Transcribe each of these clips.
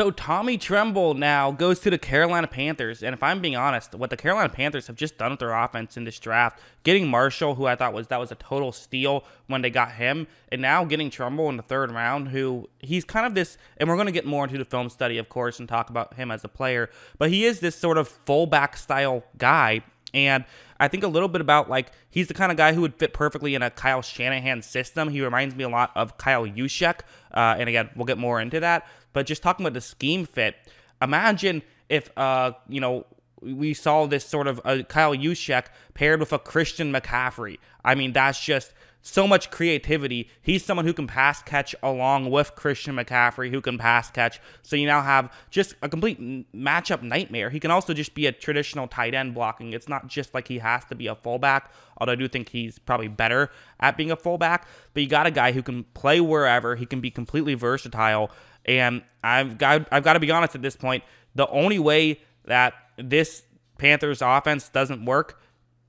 So Tommy Tremble now goes to the Carolina Panthers, and if I'm being honest, what the Carolina Panthers have just done with their offense in this draft, getting Marshall, who I thought was that was a total steal when they got him, and now getting Tremble in the third round, who he's kind of this, and we're gonna get more into the film study, of course, and talk about him as a player, but he is this sort of fullback style guy and I think a little bit about like he's the kind of guy who would fit perfectly in a Kyle Shanahan system. He reminds me a lot of Kyle Juszczyk, uh, and again we'll get more into that. But just talking about the scheme fit, imagine if uh, you know we saw this sort of uh, Kyle Juszczyk paired with a Christian McCaffrey. I mean that's just so much creativity. He's someone who can pass catch along with Christian McCaffrey, who can pass catch. So you now have just a complete matchup nightmare. He can also just be a traditional tight end blocking. It's not just like he has to be a fullback, although I do think he's probably better at being a fullback. But you got a guy who can play wherever, he can be completely versatile. And I've got, I've got to be honest at this point. The only way that this Panthers offense doesn't work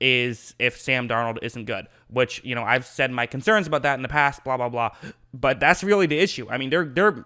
is if Sam Darnold isn't good, which, you know, I've said my concerns about that in the past, blah, blah, blah. But that's really the issue. I mean, they're they're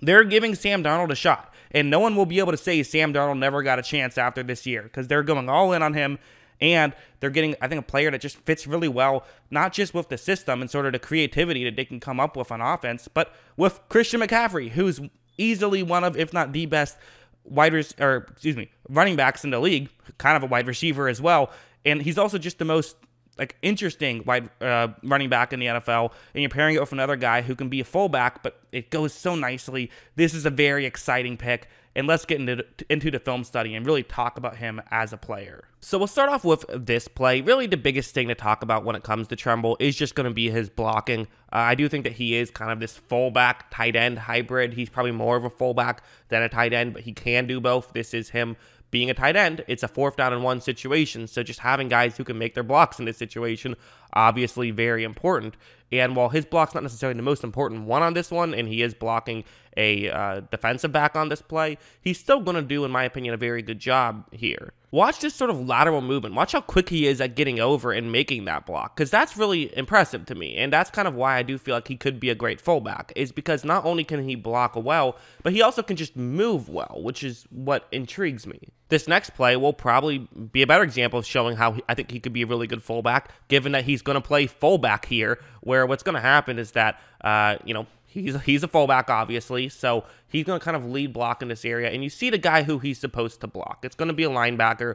they're giving Sam Darnold a shot. And no one will be able to say Sam Darnold never got a chance after this year because they're going all in on him and they're getting, I think, a player that just fits really well, not just with the system and sort of the creativity that they can come up with on offense, but with Christian McCaffrey, who's easily one of, if not the best, wide res- or excuse me, running backs in the league, kind of a wide receiver as well and he's also just the most like interesting wide uh, running back in the NFL, and you're pairing it with another guy who can be a fullback, but it goes so nicely. This is a very exciting pick, and let's get into into the film study and really talk about him as a player. So we'll start off with this play. Really, the biggest thing to talk about when it comes to Tremble is just going to be his blocking. Uh, I do think that he is kind of this fullback tight end hybrid. He's probably more of a fullback than a tight end, but he can do both. This is him being a tight end, it's a fourth down and one situation. So just having guys who can make their blocks in this situation, obviously very important. And while his block's not necessarily the most important one on this one, and he is blocking a uh, defensive back on this play, he's still going to do, in my opinion, a very good job here watch this sort of lateral movement. Watch how quick he is at getting over and making that block because that's really impressive to me. And that's kind of why I do feel like he could be a great fullback is because not only can he block well, but he also can just move well, which is what intrigues me. This next play will probably be a better example of showing how I think he could be a really good fullback, given that he's going to play fullback here, where what's going to happen is that, uh, you know, He's he's a fullback, obviously, so he's going to kind of lead block in this area. And you see the guy who he's supposed to block. It's going to be a linebacker.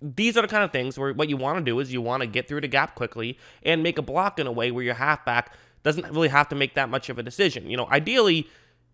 These are the kind of things where what you want to do is you want to get through the gap quickly and make a block in a way where your halfback doesn't really have to make that much of a decision. You know, ideally,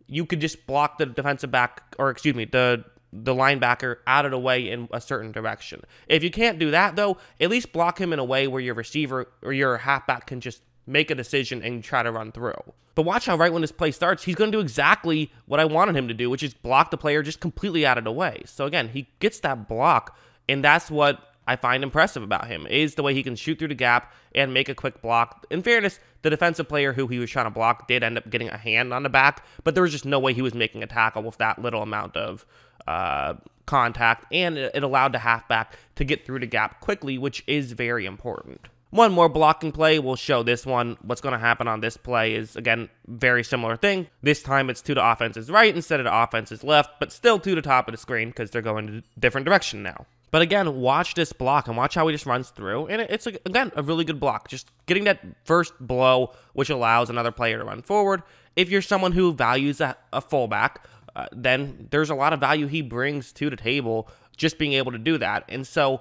you could just block the defensive back, or excuse me, the the linebacker out of the way in a certain direction. If you can't do that though, at least block him in a way where your receiver or your halfback can just make a decision and try to run through. But watch how right when this play starts, he's going to do exactly what I wanted him to do, which is block the player just completely out of the way. So again, he gets that block, and that's what I find impressive about him is the way he can shoot through the gap and make a quick block. In fairness, the defensive player who he was trying to block did end up getting a hand on the back, but there was just no way he was making a tackle with that little amount of uh, contact, and it allowed the halfback to get through the gap quickly, which is very important. One more blocking play will show this one. What's going to happen on this play is, again, very similar thing. This time it's two to offense's right instead of the offense's left, but still two to top of the screen because they're going a different direction now. But again, watch this block and watch how he just runs through. And it's, again, a really good block. Just getting that first blow, which allows another player to run forward. If you're someone who values a, a fullback, uh, then there's a lot of value he brings to the table just being able to do that. And so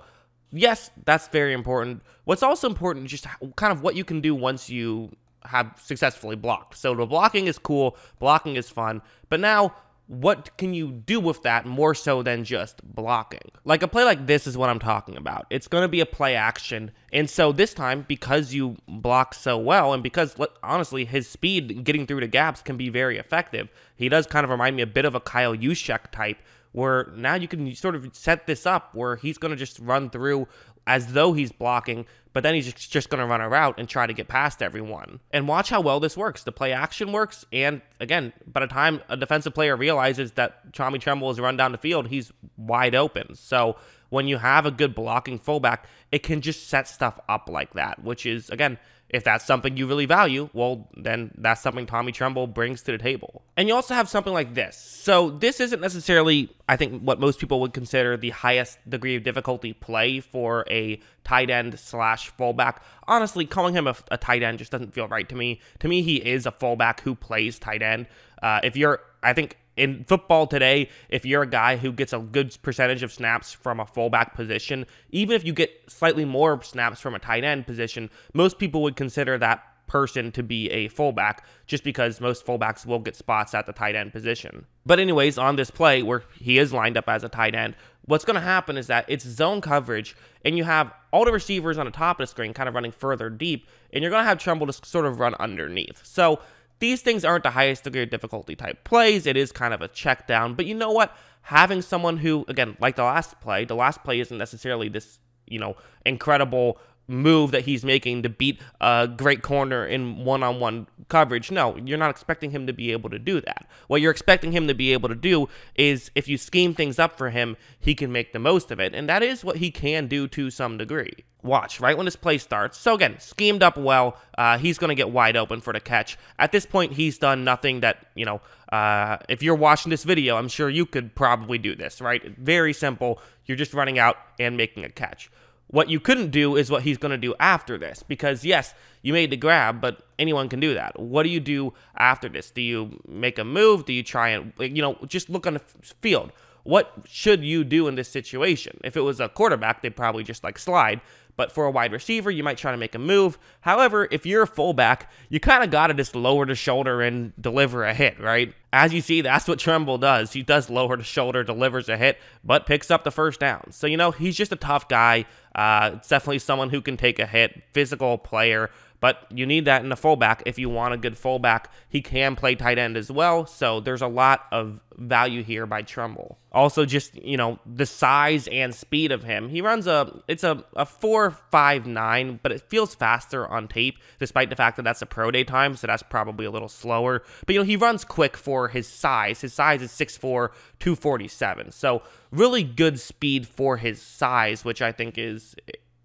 yes, that's very important. What's also important is just kind of what you can do once you have successfully blocked. So the blocking is cool, blocking is fun, but now what can you do with that more so than just blocking? Like a play like this is what I'm talking about. It's going to be a play action. And so this time, because you block so well, and because honestly, his speed getting through the gaps can be very effective, he does kind of remind me a bit of a Kyle Yushek type where now you can sort of set this up where he's going to just run through as though he's blocking, but then he's just going to run a route and try to get past everyone. And watch how well this works. The play action works. And again, by the time a defensive player realizes that Tommy Tremble is run down the field, he's wide open. So when you have a good blocking fullback, it can just set stuff up like that, which is, again, if that's something you really value, well, then that's something Tommy Tremble brings to the table. And you also have something like this. So, this isn't necessarily, I think, what most people would consider the highest degree of difficulty play for a tight end slash fullback. Honestly, calling him a, a tight end just doesn't feel right to me. To me, he is a fullback who plays tight end. Uh, if you're, I think, in football today, if you're a guy who gets a good percentage of snaps from a fullback position, even if you get slightly more snaps from a tight end position, most people would consider that person to be a fullback just because most fullbacks will get spots at the tight end position. But, anyways, on this play where he is lined up as a tight end, what's going to happen is that it's zone coverage and you have all the receivers on the top of the screen kind of running further deep, and you're going to have Trumbull just sort of run underneath. So, these things aren't the highest degree of difficulty type plays. It is kind of a check down. But you know what? Having someone who, again, like the last play, the last play isn't necessarily this, you know, incredible move that he's making to beat a great corner in one on one coverage. No, you're not expecting him to be able to do that. What you're expecting him to be able to do is if you scheme things up for him, he can make the most of it. And that is what he can do to some degree. Watch, right when this play starts. So, again, schemed up well. Uh, he's going to get wide open for the catch. At this point, he's done nothing that, you know, uh, if you're watching this video, I'm sure you could probably do this, right? Very simple. You're just running out and making a catch. What you couldn't do is what he's going to do after this because, yes, you made the grab, but anyone can do that. What do you do after this? Do you make a move? Do you try and, you know, just look on the field? What should you do in this situation? If it was a quarterback, they'd probably just like slide. But for a wide receiver, you might try to make a move. However, if you're a fullback, you kind of got to just lower the shoulder and deliver a hit, right? As you see, that's what Tremble does. He does lower the shoulder, delivers a hit, but picks up the first down. So, you know, he's just a tough guy. Uh, it's definitely someone who can take a hit, physical player. But you need that in a fullback. If you want a good fullback, he can play tight end as well. So there's a lot of value here by Trumbull. Also, just, you know, the size and speed of him. He runs a, it's a, a four five nine, but it feels faster on tape, despite the fact that that's a pro day time. So that's probably a little slower. But, you know, he runs quick for his size. His size is 6'4, 247. So really good speed for his size, which I think is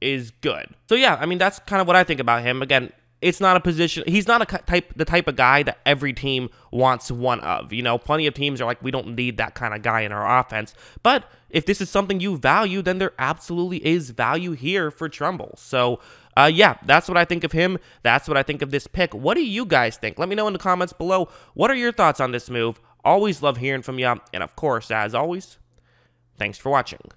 is good. So yeah, I mean that's kind of what I think about him. Again, it's not a position. He's not a type the type of guy that every team wants one of. You know, plenty of teams are like we don't need that kind of guy in our offense. But if this is something you value, then there absolutely is value here for Trumbull. So. Uh, yeah, that's what I think of him. That's what I think of this pick. What do you guys think? Let me know in the comments below. What are your thoughts on this move? Always love hearing from you. And of course, as always, thanks for watching.